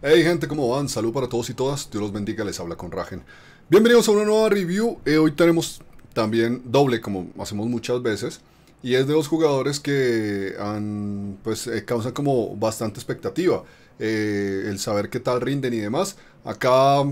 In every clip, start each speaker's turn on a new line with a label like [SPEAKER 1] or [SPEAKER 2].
[SPEAKER 1] Hey gente, ¿cómo van? Salud para todos y todas. Dios los bendiga, les habla con Ragen. Bienvenidos a una nueva review. Eh, hoy tenemos también doble, como hacemos muchas veces. Y es de dos jugadores que han, pues, eh, causan como bastante expectativa. Eh, el saber qué tal rinden y demás. Acá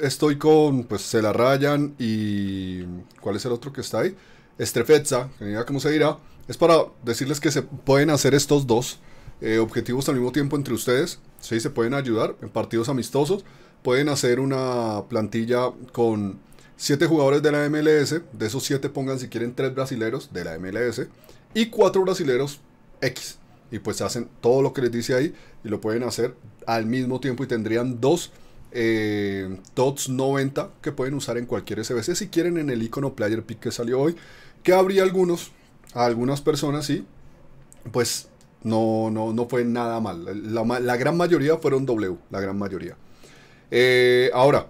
[SPEAKER 1] estoy con, pues, Se la y... ¿Cuál es el otro que está ahí? Estrefetza, que cómo se dirá. Es para decirles que se pueden hacer estos dos objetivos al mismo tiempo entre ustedes si Se pueden ayudar en partidos amistosos. Pueden hacer una plantilla con 7 jugadores de la MLS. De esos 7 pongan si quieren 3 brasileros de la MLS. Y 4 brasileros X. Y pues hacen todo lo que les dice ahí. Y lo pueden hacer al mismo tiempo. Y tendrían dos TOTS eh, 90 que pueden usar en cualquier SBC. Si quieren en el icono Player Pick que salió hoy. Que habría algunos. A algunas personas sí. Pues no, no, no fue nada mal. La, gran mayoría fueron W, la gran mayoría. Eh, ahora,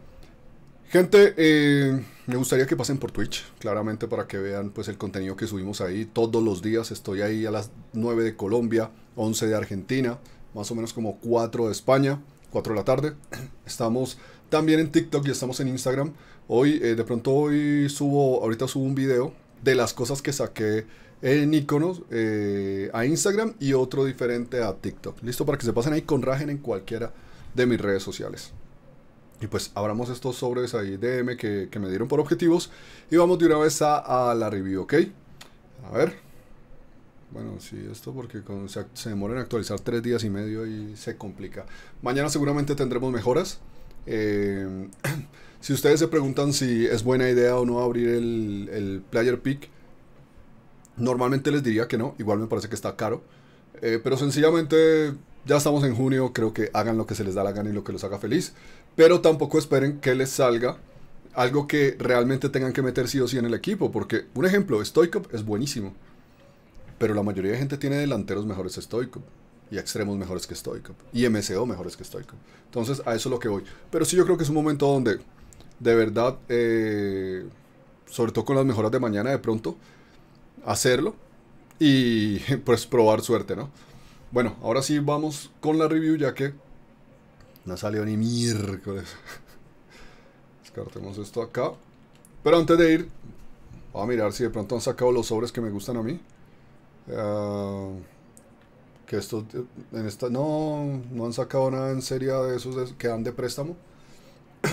[SPEAKER 1] gente, eh, me gustaría que pasen por Twitch, claramente para que vean pues el contenido que subimos ahí. Todos los días estoy ahí a las 9 de Colombia, 11 de Argentina, más o menos como 4 de España, 4 de la tarde. Estamos también en TikTok y estamos en Instagram. Hoy, eh, de pronto hoy subo, ahorita subo un video de las cosas que saqué en iconos eh, a Instagram y otro diferente a TikTok. Listo para que se pasen ahí con Ragen en cualquiera de mis redes sociales. Y pues abramos estos sobres ahí DM que, me dieron por objetivos y vamos de una vez a, la review, ¿ok? A ver. Bueno, sí, esto porque se, demoran demora en actualizar tres días y medio y se complica. Mañana seguramente tendremos mejoras. Eh, si ustedes se preguntan si es buena idea o no abrir el, el player pick, Normalmente les diría que no, igual me parece que está caro. Eh, pero sencillamente ya estamos en junio, creo que hagan lo que se les da la gana y lo que los haga feliz. Pero tampoco esperen que les salga algo que realmente tengan que meter sí o sí en el equipo. Porque, un ejemplo, Stoikov es buenísimo. Pero la mayoría de gente tiene delanteros mejores que Stoikov. Y extremos mejores que Stoikov. Y MCO mejores que Stoikov. Entonces, a eso es lo que voy. Pero sí yo creo que es un momento donde, de verdad, eh, sobre todo con las mejoras de mañana de pronto, hacerlo y pues probar suerte, ¿no? Bueno, ahora sí vamos con la review ya que no salió ni miércoles. Descartemos esto acá. Pero antes de ir, voy a mirar si de pronto han sacado los sobres que me gustan a mí. Ah, que esto eh, en esta no no han sacado nada en serie de esos que dan de préstamo.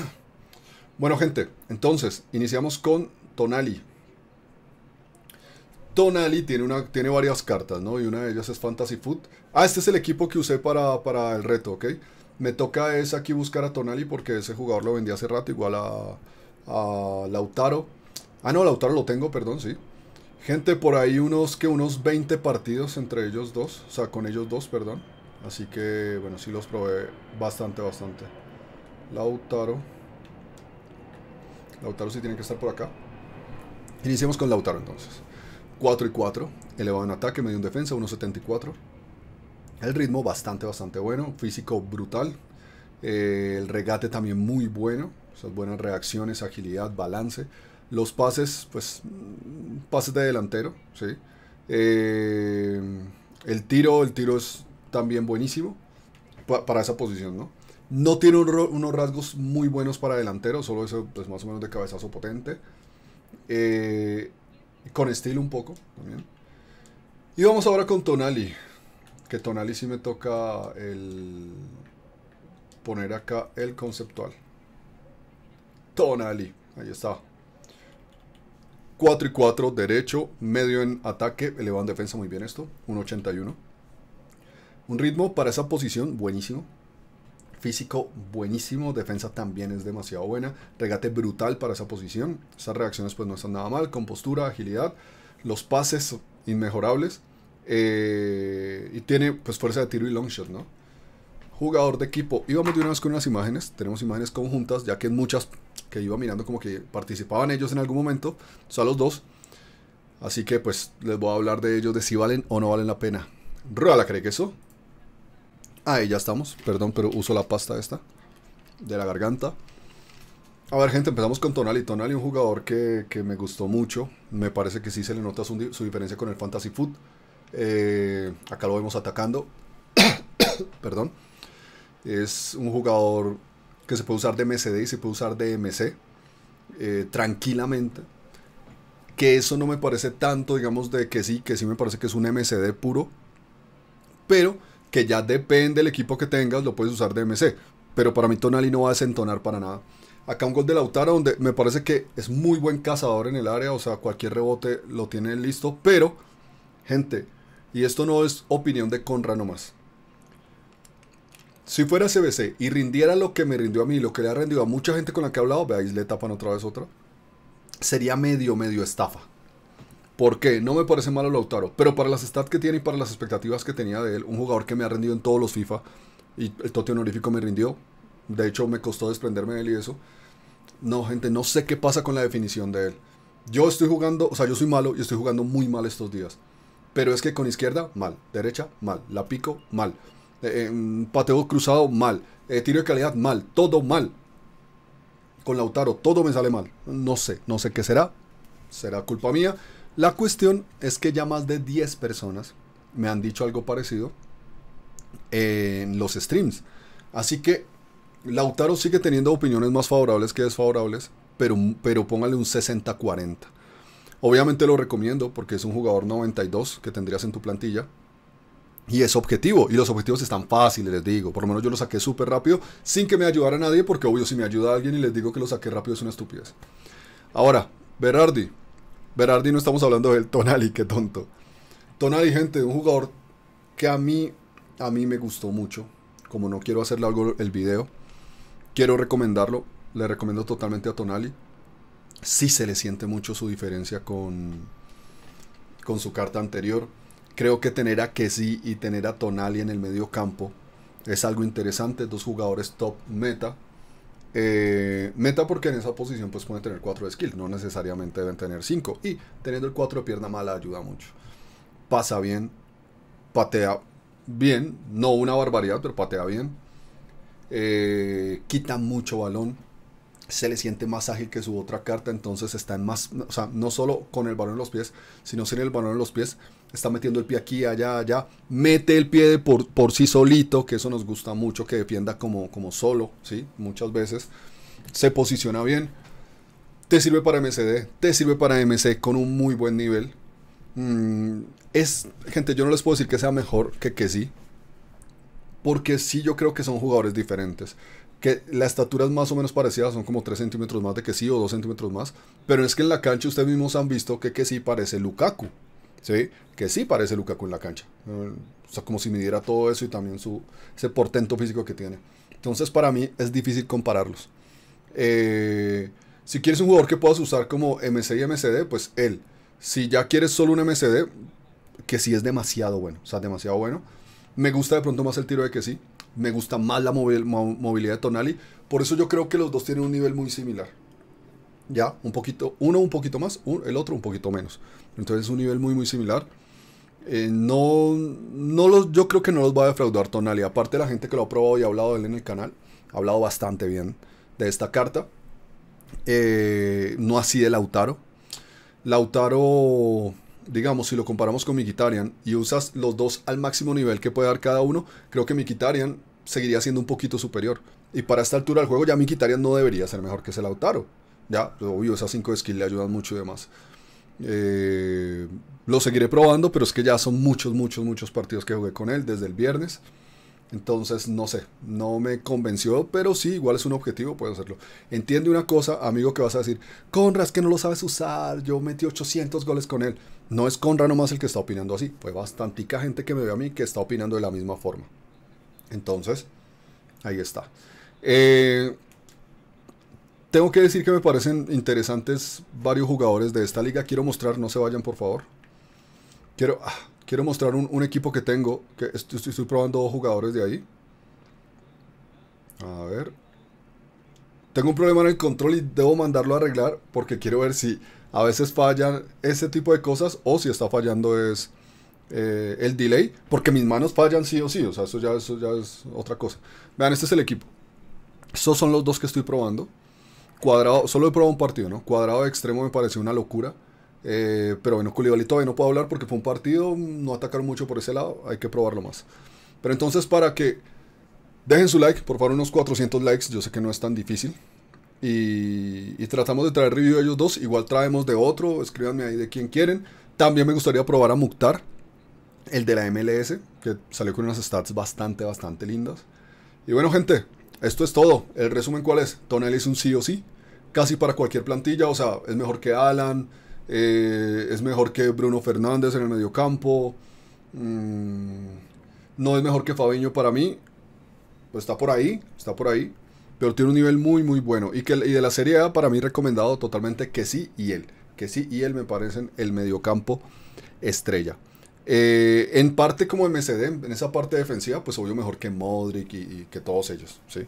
[SPEAKER 1] bueno, gente, entonces iniciamos con Tonali. Tonali tiene, una, tiene varias cartas, ¿no? Y una de ellas es Fantasy Food Ah, este es el equipo que usé para, para el reto, ¿ok? Me toca es aquí buscar a Tonali porque ese jugador lo vendí hace rato, igual a, a Lautaro. Ah, no, Lautaro lo tengo, perdón, sí. Gente, por ahí unos que unos 20 partidos entre ellos dos, o sea, con ellos dos, perdón. Así que, bueno, sí los probé bastante, bastante. Lautaro. Lautaro sí tiene que estar por acá. Iniciemos con Lautaro entonces. 4 y 4, elevado en ataque, medio en defensa, 1.74. El ritmo bastante, bastante bueno, físico brutal. Eh, el regate también muy bueno, esas buenas reacciones, agilidad, balance. Los pases, pues, mm, pases de delantero, ¿sí? Eh, el tiro, el tiro es también buenísimo para esa posición, ¿no? No tiene unos rasgos muy buenos para delantero, solo eso, pues más o menos de cabezazo potente. Eh, con estilo un poco también. Y vamos ahora con Tonali. Que Tonali sí me toca el poner acá el conceptual. Tonali. Ahí está. 4 y 4, derecho, medio en ataque, elevado en defensa, muy bien esto, 1.81. Un ritmo para esa posición buenísimo, físico buenísimo, defensa también es demasiado buena, regate brutal para esa posición, esas reacciones pues no están nada mal, compostura, agilidad, los pases inmejorables eh, y tiene pues fuerza de tiro y long ¿no? Jugador de equipo, íbamos de una vez con unas imágenes, tenemos imágenes conjuntas ya que muchas que iba mirando como que participaban ellos en algún momento, o sea los dos, así que pues les voy a hablar de ellos, de si valen o no valen la pena. Ruala, ¿cree que eso? Ahí ya estamos. Perdón, pero uso la pasta esta. De la garganta. A ver, gente, empezamos con tonal tonal y un jugador que, me gustó mucho. Me parece que sí se le nota su, diferencia con el Fantasy food. Eh, acá lo vemos atacando. Perdón. Es un jugador que se puede usar de MCD y se puede usar de MC. Eh, tranquilamente. Que eso no me parece tanto, digamos, de que sí, que sí me parece que es un MCD puro. Pero que ya depende del equipo que tengas, lo puedes usar de MC. Pero para mí Tonali no va a desentonar para nada. Acá un gol de Lautaro donde me parece que es muy buen cazador en el área, o sea, cualquier rebote lo tiene listo, pero, gente, y esto no es opinión de Conra nomás. Si fuera CBC y rindiera lo que me rindió a mí, lo que le ha rendido a mucha gente con la que he hablado, veáis, le tapan otra vez otra, sería medio, medio estafa. ¿Por qué? No me parece malo Lautaro, pero para las stats que tiene y para las expectativas que tenía de él, un jugador que me ha rendido en todos los FIFA y el tote honorífico me rindió, de hecho me costó desprenderme de él y eso. No, gente, no sé qué pasa con la definición de él. Yo estoy jugando, o sea, yo soy malo y estoy jugando muy mal estos días. Pero es que con izquierda, mal. Derecha, mal. La pico, mal. Eh, eh, mm, pateo cruzado, mal. Eh, tiro de calidad, mal. Todo mal. Con Lautaro, todo me sale mal. No sé, no sé qué será. Será culpa mía. La cuestión es que ya más de 10 personas me han dicho algo parecido en los streams. Así que Lautaro sigue teniendo opiniones más favorables que desfavorables, pero, pero póngale un 60-40. Obviamente lo recomiendo porque es un jugador 92 que tendrías en tu plantilla. Y es objetivo, y los objetivos están fáciles, les digo. Por lo menos yo lo saqué súper rápido, sin que me ayudara nadie, porque obvio si me ayuda alguien y les digo que lo saqué rápido es una estupidez. Ahora, Berardi, Berardi no estamos hablando del Tonali, qué tonto. Tonali, gente, un jugador que a mí, a mí me gustó mucho. Como no quiero hacerle algo el video, quiero recomendarlo. Le recomiendo totalmente a Tonali. Sí se le siente mucho su diferencia con, con su carta anterior. Creo que tener a sí y tener a Tonali en el medio campo es algo interesante. Dos jugadores top meta eh, meta porque en esa posición pues pueden tener 4 de skill, no necesariamente deben tener 5. Y teniendo el 4 de pierna mala ayuda mucho. Pasa bien, patea bien, no una barbaridad, pero patea bien. Eh, quita mucho balón, se le siente más ágil que su otra carta, entonces está en más, o sea, no solo con el balón en los pies, sino sin el balón en los pies, está metiendo el pie aquí, allá, allá, mete el pie de por, sí solito, que eso nos gusta mucho, que defienda como, como solo, ¿sí? Muchas veces se posiciona bien, te sirve para MCD, te sirve para MC con un muy buen nivel. Mm, es, gente, yo no les puedo decir que sea mejor que que sí, porque sí yo creo que son jugadores diferentes que la estatura es más o menos parecida, son como 3 centímetros más de que sí o 2 centímetros más, pero es que en la cancha ustedes mismos han visto que que sí parece Lukaku, ¿sí? Que sí parece Lukaku en la cancha. O sea, como si midiera todo eso y también su, ese portento físico que tiene. Entonces para mí es difícil compararlos. Eh, si quieres un jugador que puedas usar como MC y MCD, pues él. Si ya quieres solo un MCD, que sí es demasiado bueno, o sea, demasiado bueno. Me gusta de pronto más el tiro de que sí me gusta más la movilidad de Tonali. Por eso yo creo que los dos tienen un nivel muy similar. Ya, un poquito, uno un poquito más, el otro un poquito menos. Entonces es un nivel muy, muy similar. Eh, no, no los, yo creo que no los va a defraudar Tonali. Aparte la gente que lo ha probado y ha hablado de él en el canal, ha hablado bastante bien de esta carta. Eh, no así de Lautaro. Lautaro digamos, si lo comparamos con Mikitarian y usas los dos al máximo nivel que puede dar cada uno, creo que Mikitarian seguiría siendo un poquito superior. Y para esta altura del juego ya Mikitarian no debería ser mejor que ese Lautaro. Ya, obvio, esas 5 skills le ayudan mucho y demás. Eh, lo seguiré probando, pero es que ya son muchos, muchos, muchos partidos que jugué con él desde el viernes. Entonces, no sé, no me convenció, pero sí, igual es un objetivo, puedo hacerlo. Entiende una cosa, amigo, que vas a decir, Conra, es que no lo sabes usar, yo metí 800 goles con él. No es Conra nomás el que está opinando así, fue bastantica gente que me ve a mí que está opinando de la misma forma. Entonces, ahí está. Eh, tengo que decir que me parecen interesantes varios jugadores de esta liga. Quiero mostrar, no se vayan por favor. Quiero... Ah, Quiero mostrar un, equipo que tengo, que estoy, probando dos jugadores de ahí. A ver. Tengo un problema en el control y debo mandarlo a arreglar porque quiero ver si a veces fallan ese tipo de cosas o si está fallando es eh, el delay. Porque mis manos fallan sí o sí. O sea, eso ya, eso ya es otra cosa. Vean, este es el equipo. Estos son los dos que estoy probando. Cuadrado, solo he probado un partido, ¿no? Cuadrado de extremo me pareció una locura. Eh, pero bueno, Culibalito, todavía no puedo hablar porque fue un partido, no atacaron mucho por ese lado, hay que probarlo más. Pero entonces para que dejen su like, por favor unos 400 likes, yo sé que no es tan difícil. Y, tratamos de traer review de ellos dos, igual traemos de otro, escríbanme ahí de quien quieren. También me gustaría probar a Muktar el de la MLS, que salió con unas stats bastante, bastante lindas. Y bueno gente, esto es todo. El resumen cuál es, Tonel es un sí o sí, casi para cualquier plantilla, o sea, es mejor que Alan. Eh, es mejor que Bruno Fernández en el mediocampo, campo mm, no es mejor que Fabiño para mí, pues está por ahí, está por ahí, pero tiene un nivel muy muy bueno y, que, de la Serie A para mí recomendado totalmente que sí y él, que sí y él me parecen el mediocampo estrella. Eh, en parte como MCD, en esa parte defensiva, pues obvio mejor que Modric y, que todos ellos, ¿sí?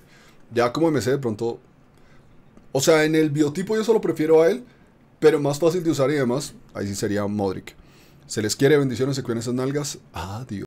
[SPEAKER 1] Ya como MCD de pronto... O sea, en el biotipo yo solo prefiero a él, pero más fácil de usar y demás, ahí sí sería Modric. Se les quiere, bendiciones, se cuiden esas nalgas. Adiós.